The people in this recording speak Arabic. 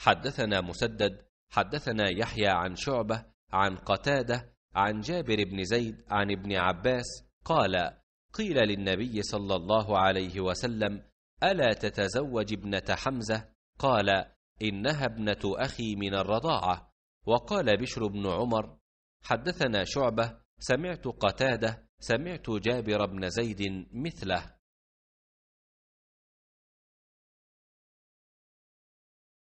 حدثنا مسدد حدثنا يحيى عن شعبه عن قتاده عن جابر بن زيد عن ابن عباس قال قيل للنبي صلى الله عليه وسلم الا تتزوج ابنه حمزه قال انها ابنه اخي من الرضاعه وقال بشر بن عمر حدثنا شعبه سمعت قتاده سمعت جابر بن زيد مثله